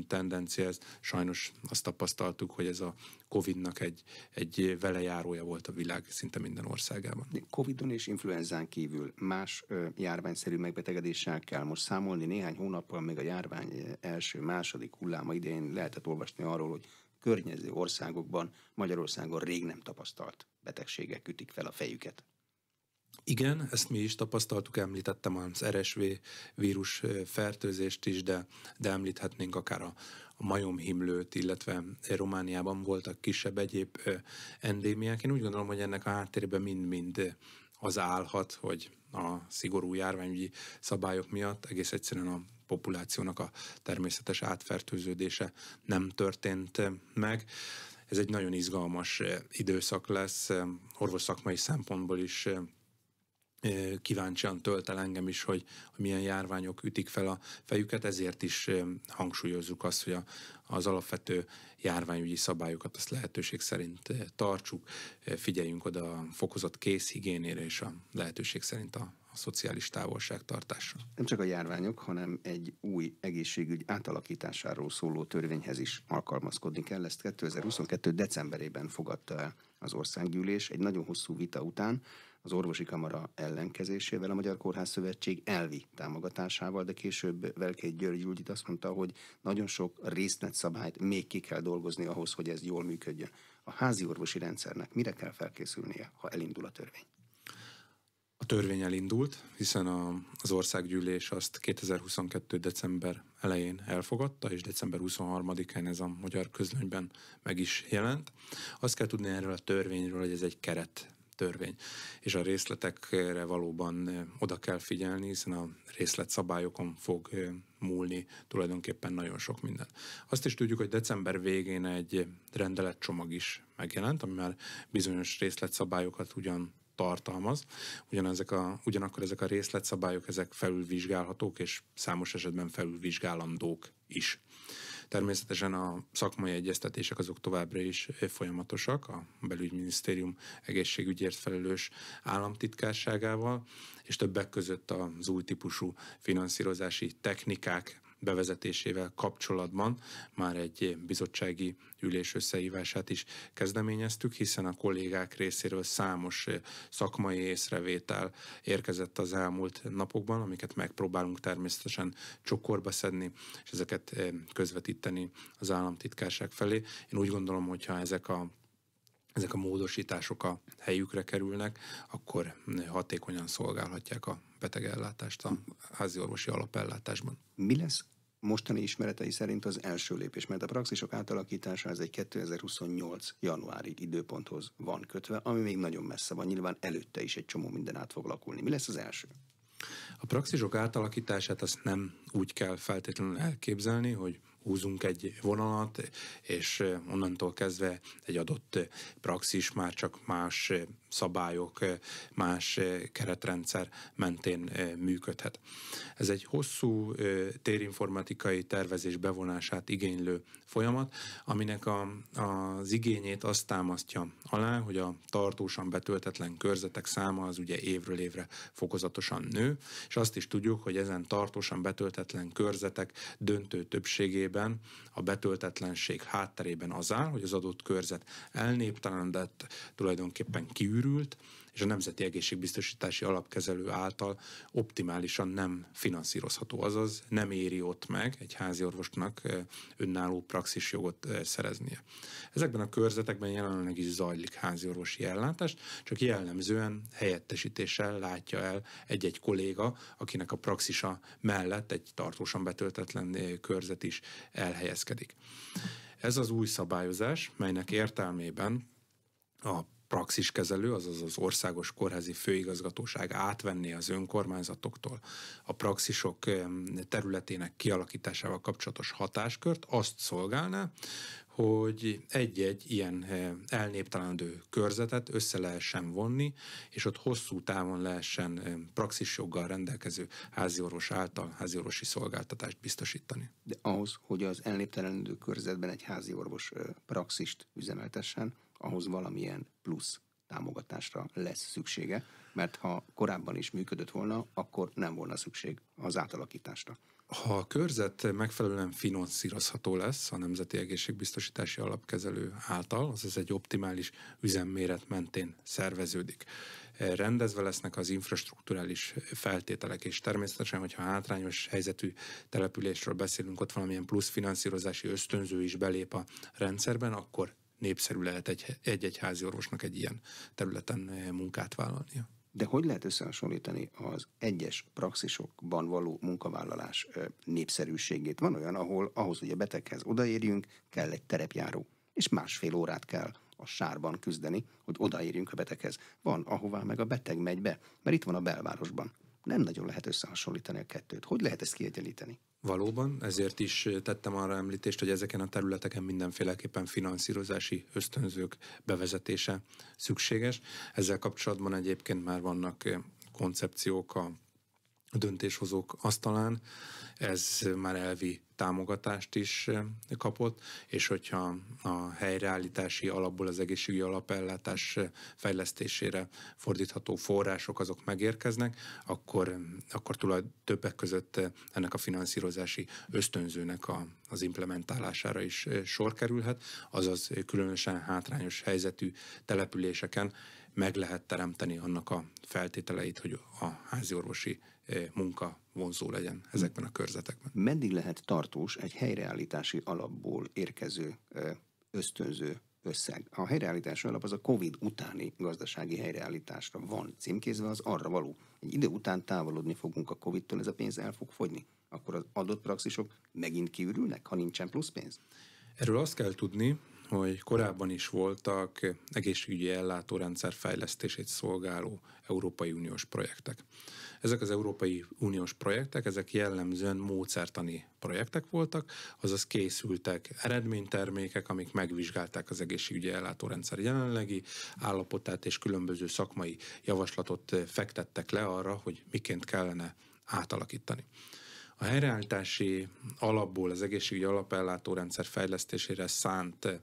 tendencia ez, sajnos azt tapasztaltuk, hogy ez a Covid-nak egy, egy velejárója volt a világ szinte minden országában. Covid-on és influenzán kívül más járványszerű megbetegedéssel kell most számolni. Néhány hónappal még a járvány első, második hulláma idején lehetett olvasni arról, hogy környező országokban Magyarországon rég nem tapasztalt betegségek ütik fel a fejüket. Igen, ezt mi is tapasztaltuk, említettem az RSV vírus fertőzést is, de, de említhetnénk akár a, a majomhimlőt, illetve Romániában voltak kisebb egyéb endémiák. Én úgy gondolom, hogy ennek a háttérben mind-mind az állhat, hogy a szigorú járványügyi szabályok miatt egész egyszerűen a populációnak a természetes átfertőződése nem történt meg. Ez egy nagyon izgalmas időszak lesz, szakmai szempontból is kíváncsian tölt el engem is, hogy, milyen járványok ütik fel a fejüket, ezért is hangsúlyozzuk azt, hogy a, az alapvető járványügyi szabályokat azt lehetőség szerint tartsuk, figyeljünk oda a fokozott higiénére és a lehetőség szerint a, a szociális távolságtartásra. Nem csak a járványok, hanem egy új egészségügy átalakításáról szóló törvényhez is alkalmazkodni kell. Ezt 2022. decemberében fogadta el az országgyűlés egy nagyon hosszú vita után, az orvosi kamara ellenkezésével, a Magyar Kórház Szövetség elvi támogatásával, de később Velkei György Judit azt mondta, hogy nagyon sok részletszabályt még ki kell dolgozni ahhoz, hogy ez jól működjön. A házi orvosi rendszernek mire kell felkészülnie, ha elindul a törvény? A törvény elindult, hiszen a, az országgyűlés azt 2022. december elején elfogadta, és december 23-án ez a magyar közlönyben meg is jelent. Azt kell tudni erről a törvényről, hogy ez egy keret törvény. És a részletekre valóban eh, oda kell figyelni, hiszen a részletszabályokon fog eh, múlni tulajdonképpen nagyon sok minden. Azt is tudjuk, hogy december végén egy rendeletcsomag is megjelent, ami már bizonyos részletszabályokat ugyan tartalmaz. Ugyanezek a, ugyanakkor ezek a részletszabályok, ezek felülvizsgálhatók, és számos esetben felülvizsgálandók is. Természetesen a szakmai egyeztetések azok továbbra is folyamatosak a belügyminisztérium egészségügyért felelős államtitkárságával, és többek között az új típusú finanszírozási technikák bevezetésével kapcsolatban már egy bizottsági ülés összehívását is kezdeményeztük, hiszen a kollégák részéről számos szakmai észrevétel érkezett az elmúlt napokban, amiket megpróbálunk természetesen csokorba szedni, és ezeket eh, közvetíteni az államtitkárság felé. Én úgy gondolom, hogyha ezek a ezek a módosítások a helyükre kerülnek, akkor hatékonyan szolgálhatják a betegellátást a házi orvosi alapellátásban. Mi lesz mostani ismeretei szerint az első lépés, mert a praxisok átalakítása ez egy 2028 januári időponthoz van kötve, ami még nagyon messze van, nyilván előtte is egy csomó minden át fog alakulni. Mi lesz az első? A praxisok átalakítását azt nem úgy kell feltétlenül elképzelni, hogy húzunk egy vonalat, és onnantól kezdve egy adott praxis már csak más szabályok, eh, más eh, keretrendszer mentén eh, működhet. Ez egy hosszú térinformatikai tervezés bevonását igénylő folyamat, aminek a, az igényét azt támasztja alá, hogy a tartósan betöltetlen körzetek száma az ugye évről évre fokozatosan nő, és azt is tudjuk, hogy ezen tartósan betöltetlen körzetek döntő többségében a betöltetlenség hátterében az áll, hogy az adott körzet elnéptelenedett, tulajdonképpen kiül kiürült, és a Nemzeti Egészségbiztosítási Alapkezelő által optimálisan nem finanszírozható, azaz nem éri ott meg egy házi orvosnak eh, önálló praxis jogot eh, szereznie. Ezekben a körzetekben jelenleg is zajlik orvosi ellátás, csak jellemzően helyettesítéssel látja el egy-egy kolléga, akinek a praxisa mellett egy tartósan betöltetlen eh, körzet is elhelyezkedik. Ez az új szabályozás, melynek értelmében a praxiskezelő, azaz az Országos Kórházi Főigazgatóság átvenné az önkormányzatoktól a praxisok területének kialakításával kapcsolatos hatáskört, azt szolgálná, hogy egy-egy ilyen eh, elnéptelenedő körzetet össze lehessen vonni, és ott hosszú távon lehessen praxisjoggal rendelkező háziorvos által háziorvosi szolgáltatást biztosítani. De ahhoz, hogy az elnéptelenedő körzetben egy háziorvos eh, praxist üzemeltessen, ahhoz valamilyen plusz támogatásra lesz szüksége, mert ha korábban is működött volna, akkor nem volna szükség az átalakításra. Ha a körzet megfelelően finanszírozható lesz a Nemzeti Egészségbiztosítási Alapkezelő által, azaz egy optimális üzemméret mentén szerveződik. Rendezve lesznek az infrastruktúrális feltételek, és természetesen, hogyha hátrányos helyzetű településről beszélünk, ott valamilyen plusz finanszírozási ösztönző is belép a rendszerben, akkor népszerű lehet egy-egy házi orvosnak egy ilyen területen eh, munkát vállalnia. De hogy lehet összehasonlítani az egyes praxisokban való munkavállalás eh, népszerűségét? Van olyan, ahol ahhoz, hogy a beteghez odaérjünk, kell egy terepjáró, és másfél órát kell a sárban küzdeni, hogy odaérjünk a beteghez. Van, ahová meg a beteg megy be, mert itt van a belvárosban nem nagyon lehet összehasonlítani a kettőt. Hogy lehet ezt kiegyenlíteni? Valóban, ezért is tettem arra említést, hogy ezeken a területeken mindenféleképpen finanszírozási ösztönzők bevezetése szükséges. Ezzel kapcsolatban egyébként már vannak koncepciók a döntéshozók asztalán, ez már elvi támogatást is eh, kapott, és hogyha a helyreállítási alapból az egészségügyi alapellátás eh, fejlesztésére fordítható források azok megérkeznek, akkor, eh, akkor tulajdonképpen többek között ennek a finanszírozási ösztönzőnek a, az implementálására is sor kerülhet, azaz különösen hátrányos helyzetű településeken meg lehet teremteni annak a feltételeit, hogy a háziorvosi Eh, munka vonzó legyen ezekben a körzetekben. Meddig lehet tartós egy helyreállítási alapból érkező eh, ösztönző összeg. A helyreállítási alap az a COVID utáni gazdasági helyreállításra van címkézve, az arra való. Egy idő után távolodni fogunk a COVID-től, ez a pénz el fog fogyni. Akkor az adott praxisok megint kiürülnek, ha nincsen plusz pénz? Erről azt kell tudni, hogy korábban is voltak egészségügyi ellátórendszer fejlesztését szolgáló Európai Uniós projektek. Ezek az Európai Uniós projektek, ezek jellemzően módszertani projektek voltak, azaz készültek eredménytermékek, amik megvizsgálták az egészségügyi ellátórendszer jelenlegi állapotát, és különböző szakmai javaslatot fektettek le arra, hogy miként kellene átalakítani. A helyreállítási alapból az egészségügyi alapellátórendszer fejlesztésére szánt eh,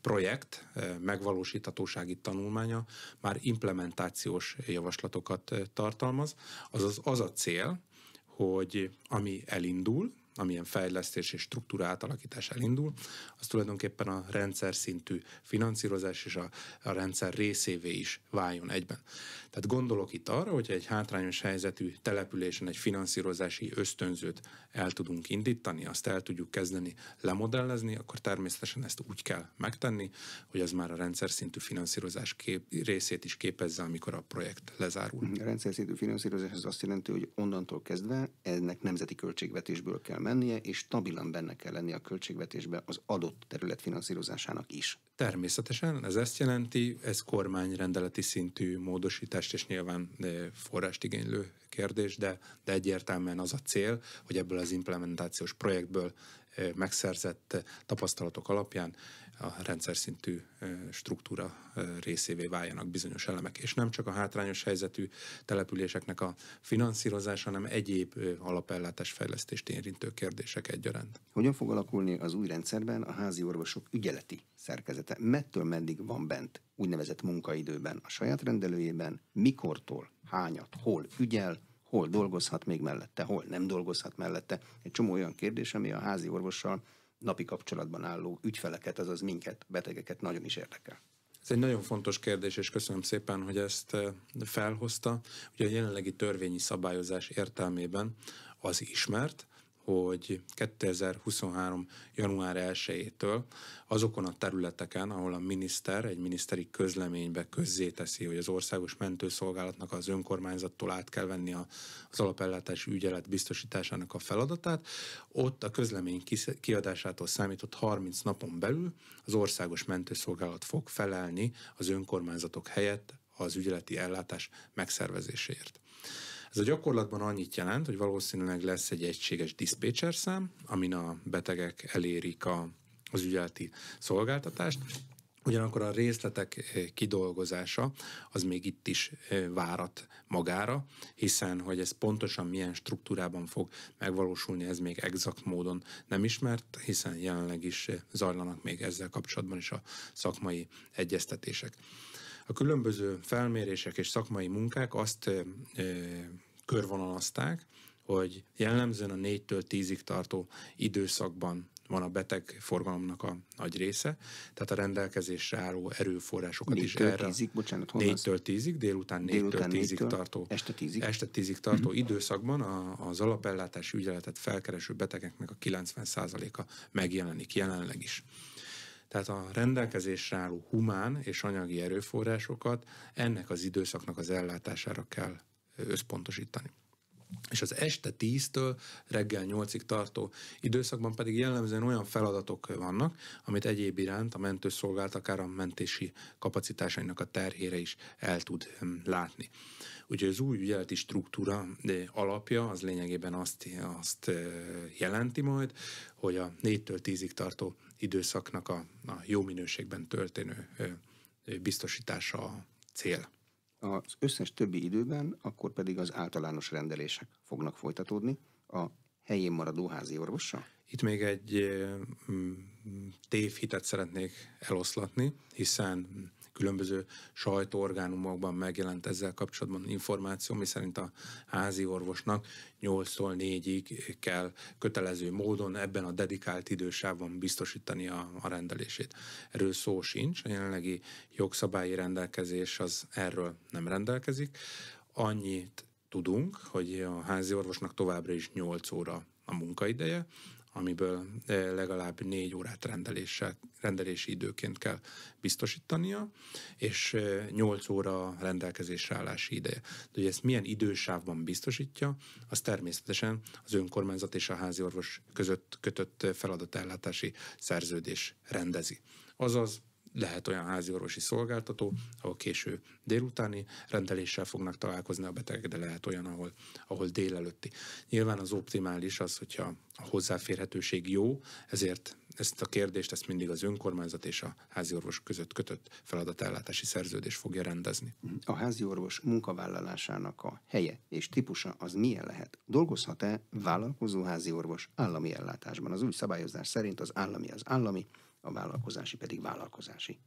projekt eh, megvalósíthatósági tanulmánya már implementációs javaslatokat eh, tartalmaz, azaz az a cél, hogy ami elindul, amilyen fejlesztés és struktúra átalakítás elindul, az tulajdonképpen a rendszer szintű finanszírozás és a, a rendszer részévé is váljon egyben. Tehát gondolok itt arra, hogyha egy hátrányos helyzetű településen egy finanszírozási ösztönzőt el tudunk indítani, azt el tudjuk kezdeni lemodellezni, akkor természetesen ezt úgy kell megtenni, hogy az már a rendszer szintű finanszírozás kép, részét is képezze, amikor a projekt lezárul. A rendszer szintű finanszírozás az azt jelenti, hogy onnantól kezdve ennek nemzeti költségvetésből kell mennie, és stabilan benne kell lennie a költségvetésbe az adott terület finanszírozásának is. Természetesen, ez ezt jelenti, ez kormányrendeleti szintű módosítást, és nyilván eh, forrást igénylő kérdés, de, de egyértelműen az a cél, hogy ebből az implementációs projektből eh, megszerzett eh, tapasztalatok alapján a rendszer szintű struktúra részévé váljanak bizonyos elemek. És nem csak a hátrányos helyzetű településeknek a finanszírozása, hanem egyéb alapellátás fejlesztést érintő kérdések egyaránt. Hogyan fog alakulni az új rendszerben a házi orvosok ügyeleti szerkezete? Mettől meddig van bent úgynevezett munkaidőben a saját rendelőjében, mikortól, hányat, hol ügyel, hol dolgozhat még mellette, hol nem dolgozhat mellette. Egy csomó olyan kérdés, ami a házi orvossal napi kapcsolatban álló ügyfeleket, azaz minket, betegeket nagyon is érdekel. Ez egy nagyon fontos kérdés, és köszönöm szépen, hogy ezt eh, felhozta. Ugye a jelenlegi törvényi szabályozás értelmében az ismert, hogy 2023. január 1-től azokon a területeken, ahol a miniszter egy miniszteri közleménybe közzéteszi, hogy az országos mentőszolgálatnak az önkormányzattól át kell venni az alapellátási ügyelet biztosításának a feladatát, ott a közlemény kiadásától számított 30 napon belül az országos mentőszolgálat fog felelni az önkormányzatok helyett az ügyeleti ellátás megszervezéséért. Ez a gyakorlatban annyit jelent, hogy valószínűleg lesz egy egységes diszpécser szám, amin a betegek elérik a, az ügyeleti szolgáltatást, Ugyanakkor a részletek eh, kidolgozása az még itt is eh, várat magára, hiszen hogy ez pontosan milyen struktúrában fog megvalósulni, ez még exakt módon nem ismert, hiszen jelenleg is eh, zajlanak még ezzel kapcsolatban is a szakmai egyeztetések. A különböző felmérések és szakmai munkák azt ö, körvonalazták, hogy jellemzően a 4-től 10-ig tartó időszakban van a beteg forgalomnak a nagy része, tehát a rendelkezésre álló erőforrásokat is erre. 10-ig, bocsánat, 4-től 10-ig, délután 4-től 10-ig tartó, este 10-ig, este 10-ig tartó mm-hmm. időszakban a, az alapellátási ügyeletet felkereső betegeknek a 90%-a megjelenik jelenleg is. Tehát a rendelkezésre álló humán és anyagi erőforrásokat ennek az időszaknak az ellátására kell összpontosítani és az este 10-től reggel 8-ig tartó időszakban pedig jellemzően olyan feladatok vannak, amit egyéb iránt a mentőszolgált akár a mentési kapacitásainak a terhére is el tud látni. Ugye az új ügyeleti struktúra eh, alapja az lényegében azt, azt eh, jelenti majd, hogy a 4-től 10-ig tartó időszaknak a, a jó minőségben történő eh, biztosítása a cél. Az összes többi időben akkor pedig az általános rendelések fognak folytatódni a helyén maradó házi orvossal? Itt még egy tévhitet szeretnék eloszlatni, hiszen különböző sajtóorgánumokban megjelent ezzel kapcsolatban információ, mi szerint a házi orvosnak 8-tól 4-ig kell kötelező módon ebben a dedikált idősávban biztosítani a, a rendelését. Erről szó sincs, a jelenlegi jogszabályi rendelkezés az erről nem rendelkezik. Annyit tudunk, hogy a házi orvosnak továbbra is 8 óra a munkaideje, amiből eh, legalább négy órát rendeléssel, rendelési időként kell biztosítania, és 8 eh, óra rendelkezésre állási ideje. De hogy ezt milyen idősávban biztosítja, az természetesen az önkormányzat és a házi orvos között kötött eh, feladatellátási szerződés rendezi. Azaz lehet olyan háziorvosi szolgáltató, ahol késő délutáni rendeléssel fognak találkozni a betegek, de lehet olyan, ahol, ahol délelőtti. Nyilván az optimális az, hogyha a hozzáférhetőség jó, ezért ezt a kérdést ezt mindig az önkormányzat és a háziorvos között kötött feladatellátási szerződés fogja rendezni. A háziorvos munkavállalásának a helye és típusa az milyen lehet? Dolgozhat-e vállalkozó háziorvos állami ellátásban? Az új szabályozás szerint az állami az állami, a vállalkozási pedig vállalkozási.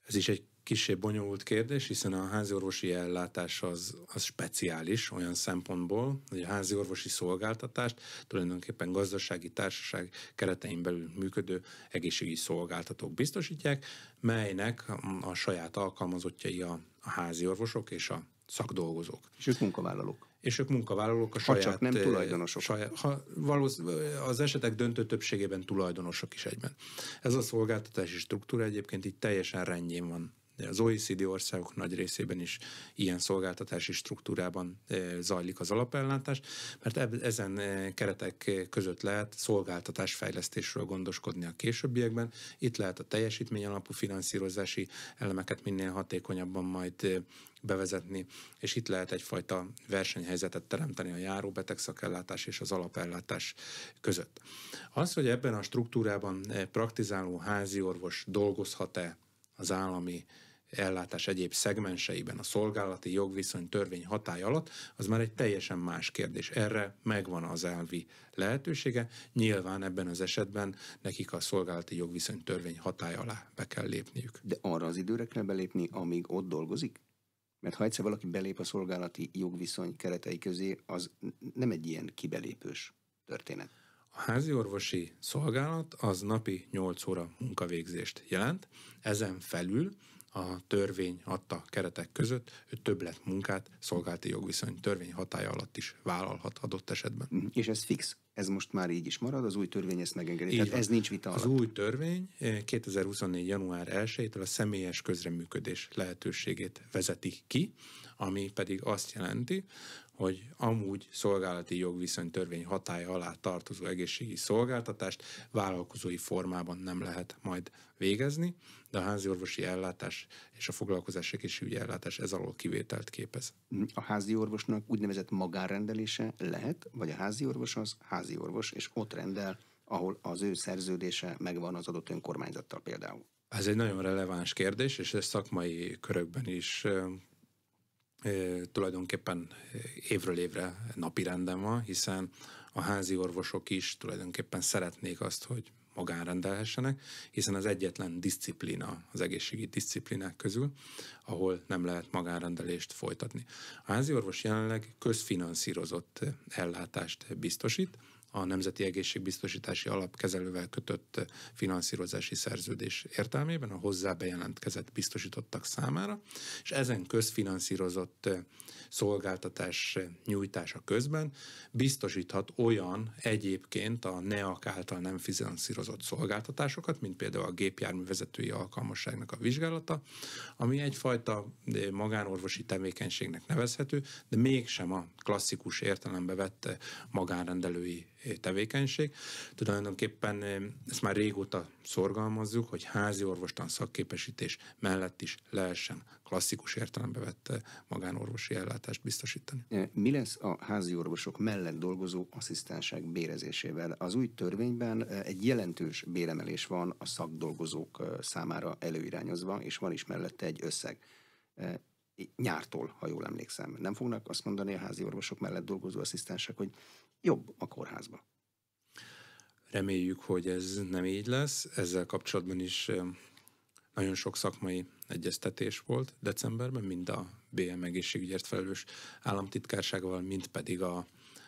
Ez is egy kisebb bonyolult kérdés, hiszen a háziorvosi ellátás az, az speciális olyan szempontból, hogy a háziorvosi szolgáltatást tulajdonképpen gazdasági társaság keretein belül működő egészségügyi szolgáltatók biztosítják, melynek a saját alkalmazottjai a, a háziorvosok és a szakdolgozók. És ők munkavállalók és ők munkavállalók a saját... Ha csak nem eh, tulajdonosok. Saját, ha valószín, az esetek döntő többségében tulajdonosok is egyben. Ez a szolgáltatási struktúra egyébként így teljesen rendjén van de az OECD országok nagy részében is ilyen szolgáltatási struktúrában eh, zajlik az alapellátás, mert ezen eh, keretek eh, között lehet szolgáltatásfejlesztésről gondoskodni a későbbiekben. Itt lehet a teljesítmény alapú finanszírozási elemeket minél hatékonyabban majd bevezetni, és itt lehet egyfajta versenyhelyzetet teremteni a járó betegszakellátás és az alapellátás között. Az, hogy ebben a struktúrában praktizáló házi orvos dolgozhat-e az állami ellátás egyéb szegmenseiben a szolgálati jogviszony törvény hatája alatt, az már egy teljesen más kérdés. Erre megvan az elvi lehetősége. Nyilván ebben az esetben nekik a szolgálati jogviszony törvény hatája alá be kell lépniük. De arra az időre kell belépni, amíg ott dolgozik? Mert ha egyszer valaki belép a szolgálati jogviszony keretei közé, az nem egy ilyen kibelépős történet. A házi orvosi szolgálat az napi 8 óra munkavégzést jelent, ezen felül a törvény adta keretek között, ő többlet munkát szolgálti jogviszony törvény hatája alatt is vállalhat adott esetben. Mhm. és ez fix? Ez most már így is marad, az új törvény ezt megengedi. Tehát ez nincs vita alatt. Az új törvény 2024. Eh, január 1-től a személyes közreműködés lehetőségét vezeti ki, ami pedig azt jelenti, hogy amúgy szolgálati jogviszony törvény hatály alá tartozó egészségi szolgáltatást vállalkozói formában nem lehet majd végezni, de a házi orvosi ellátás és a foglalkozás egészségügyi ellátás ez alól kivételt képez. A házi orvosnak úgynevezett magárendelése lehet, vagy a házi orvos az házi orvos, és ott rendel, ahol az ő szerződése megvan az adott önkormányzattal például. Ez egy nagyon releváns kérdés, és ez szakmai körökben is tulajdonképpen évről évre napi renden van, hiszen a házi orvosok is tulajdonképpen szeretnék azt, hogy magánrendelhessenek, hiszen az egyetlen disziplina az egészségi disziplinák közül, ahol nem lehet magánrendelést folytatni. A házi orvos jelenleg közfinanszírozott ellátást biztosít, a Nemzeti Egészségbiztosítási Alap kezelővel kötött finanszírozási szerződés értelmében a hozzá bejelentkezett biztosítottak számára, és ezen közfinanszírozott szolgáltatás nyújtása közben biztosíthat olyan egyébként a NEAK által nem finanszírozott szolgáltatásokat, mint például a gépjármű vezetői alkalmasságnak a vizsgálata, ami egyfajta magánorvosi tevékenységnek nevezhető, de mégsem a klasszikus értelembe vett magánrendelői tevékenység. Tulajdonképpen ezt már régóta szorgalmazzuk, hogy házi orvostan szakképesítés mellett is lehessen klasszikus értelembe vett magánorvosi ellátást biztosítani. Mi lesz a házi orvosok mellett dolgozó asszisztensek bérezésével? Az új törvényben egy jelentős béremelés van a szakdolgozók számára előirányozva, és van is mellette egy összeg nyártól, ha jól emlékszem. Nem fognak azt mondani a házi orvosok mellett dolgozó asszisztensek, hogy jobb a kórházba. Reméljük, hogy ez nem így lesz. Ezzel kapcsolatban is nagyon sok szakmai egyeztetés volt decemberben, mind a BM egészségügyért felelős államtitkárságával, mind pedig a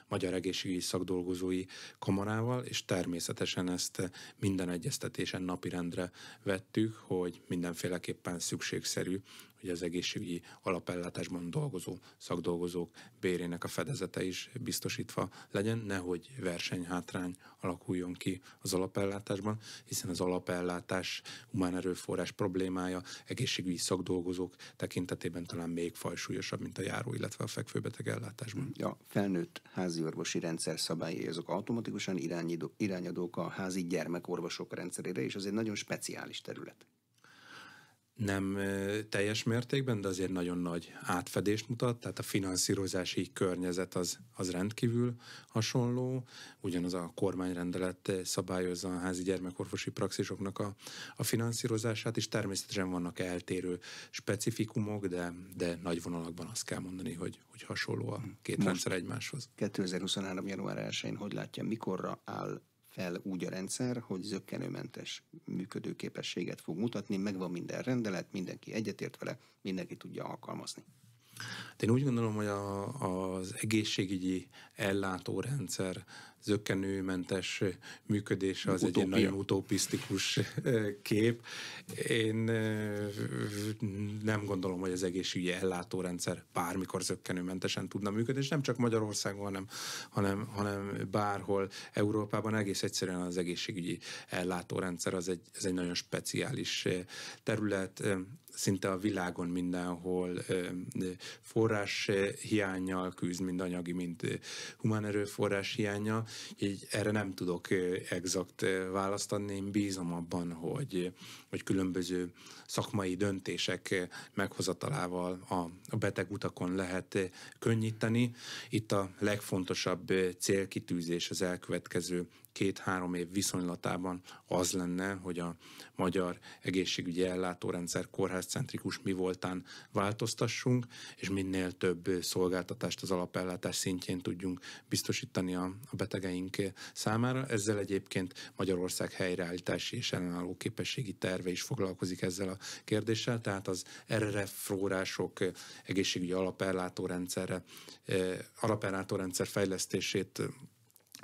Magyar Egészségügyi Szakdolgozói Kamarával, és természetesen ezt minden egyeztetésen napirendre vettük, hogy mindenféleképpen szükségszerű hogy az egészségügyi alapellátásban dolgozó szakdolgozók bérének a fedezete is biztosítva legyen, nehogy versenyhátrány alakuljon ki az alapellátásban, hiszen az alapellátás humán erőforrás problémája egészségügyi szakdolgozók tekintetében talán még fajsúlyosabb, mint a járó, illetve a fekvőbeteg ellátásban. A felnőtt házi orvosi rendszer szabályai azok automatikusan irányadók a házi gyermekorvosok rendszerére, és az egy nagyon speciális terület nem teljes mértékben, de azért nagyon nagy átfedést mutat, tehát a finanszírozási környezet az, az rendkívül hasonló, ugyanaz a kormányrendelet szabályozza a házi gyermekorvosi praxisoknak a, a finanszírozását, és természetesen vannak eltérő specifikumok, de, de nagy vonalakban azt kell mondani, hogy, hogy hasonló a két Most rendszer egymáshoz. 2023. január 1-én hogy látja, mikorra áll fel úgy a rendszer, hogy zöggenőmentes működőképességet fog mutatni, megvan minden rendelet, mindenki egyetért vele, mindenki tudja alkalmazni. De én úgy gondolom, hogy a, az egészségügyi ellátórendszer zöggenőmentes működése az Utópia. egy nagyon utopisztikus eh, kép. Én eh, nem gondolom, hogy az egészségügyi ellátórendszer bármikor zöggenőmentesen tudna működni, és nem csak Magyarországon, hanem, hanem, hanem bárhol Európában egész egyszerűen az egészségügyi ellátórendszer az egy, ez egy nagyon speciális eh, terület, szinte a világon mindenhol forrás hiányjal küzd, mind anyagi, mind humán erőforrás hiánya, így erre nem tudok exakt választ adni. Én bízom abban, hogy, hogy különböző szakmai döntések meghozatalával a, a beteg utakon lehet könnyíteni. Itt a legfontosabb célkitűzés az elkövetkező két-három év viszonylatában az lenne, hogy a magyar egészségügyi ellátórendszer kórházcentrikus mi voltán változtassunk, és minél több szolgáltatást az alapellátás szintjén tudjunk biztosítani a, a betegeink számára. Ezzel egyébként Magyarország helyreállítási és ellenálló képességi terve is foglalkozik ezzel a kérdéssel, tehát az RRF források egészségügyi alapellátórendszerre, eh, alapellátórendszer fejlesztését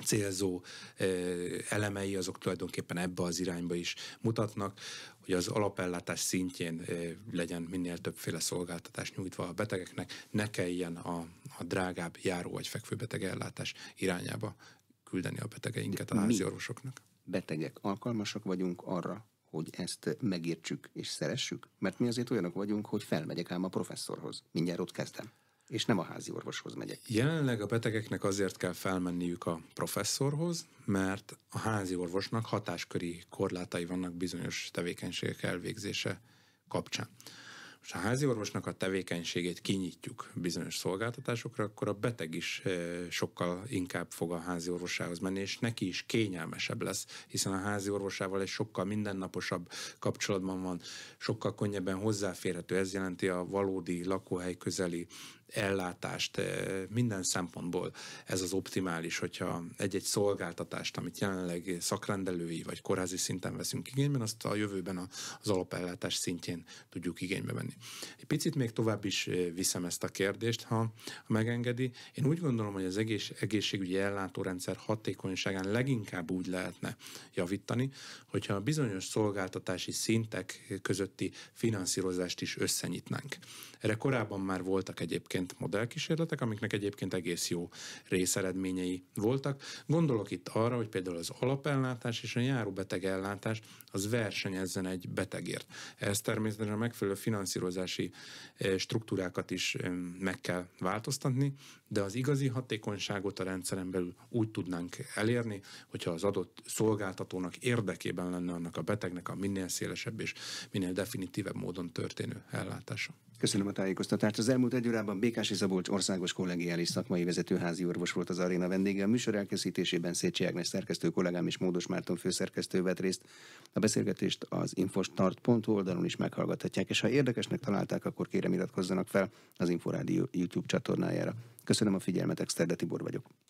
célzó elemei, azok tulajdonképpen ebbe az irányba is mutatnak, hogy az alapellátás szintjén legyen minél többféle szolgáltatás nyújtva a betegeknek, ne kelljen a, a drágább járó vagy fekvőbeteg ellátás irányába küldeni a betegeinket a házi orvosoknak. Betegek alkalmasak vagyunk arra, hogy ezt megértsük és szeressük? Mert mi azért olyanok vagyunk, hogy felmegyek ám a professzorhoz. Mindjárt ott kezdtem? és nem a házi orvoshoz megyek. Jelenleg a betegeknek azért kell felmenniük a professzorhoz, mert a házi orvosnak hatásköri korlátai vannak bizonyos tevékenységek elvégzése kapcsán. Most a házi orvosnak a tevékenységét kinyitjuk bizonyos szolgáltatásokra, akkor a beteg is eh, sokkal inkább fog a házi orvosához menni, és neki is kényelmesebb lesz, hiszen a házi orvosával egy sokkal mindennaposabb kapcsolatban van, sokkal könnyebben hozzáférhető. Ez jelenti a valódi lakóhely közeli ellátást minden szempontból ez az optimális, hogyha egy-egy szolgáltatást, amit jelenleg szakrendelői vagy kórházi szinten veszünk igénybe, azt a jövőben az alapellátás szintjén tudjuk igénybe venni. Egy picit még tovább is viszem ezt a kérdést, ha megengedi. Én úgy gondolom, hogy az egész, egészségügyi ellátórendszer hatékonyságán leginkább úgy lehetne javítani, hogyha a bizonyos szolgáltatási szintek közötti finanszírozást is összenyitnánk. Erre korábban már voltak egyébként egyébként modellkísérletek, amiknek egyébként egész jó részeredményei voltak. Gondolok itt arra, hogy például az alapellátás és a járóbeteg ellátás az versenyezzen egy betegért. Ez természetesen a megfelelő finanszírozási eh, struktúrákat is eh, meg kell változtatni, de az igazi hatékonyságot a rendszeren belül úgy tudnánk elérni, hogyha az adott szolgáltatónak érdekében lenne annak a betegnek a minél szélesebb és minél definitívebb módon történő ellátása. Köszönöm a tájékoztatást. Az elmúlt egy órában Békási Szabolcs országos kollegiális szakmai vezetőházi orvos volt az aréna vendége. A műsor elkészítésében Szécsi Ágnes szerkesztő kollégám és Módos Márton főszerkesztő vett részt. A beszélgetést az infostart.hu oldalon is meghallgathatják, és ha érdekesnek találták, akkor kérem iratkozzanak fel az Inforádió YouTube csatornájára. Köszönöm a figyelmet, Exterde Tibor vagyok.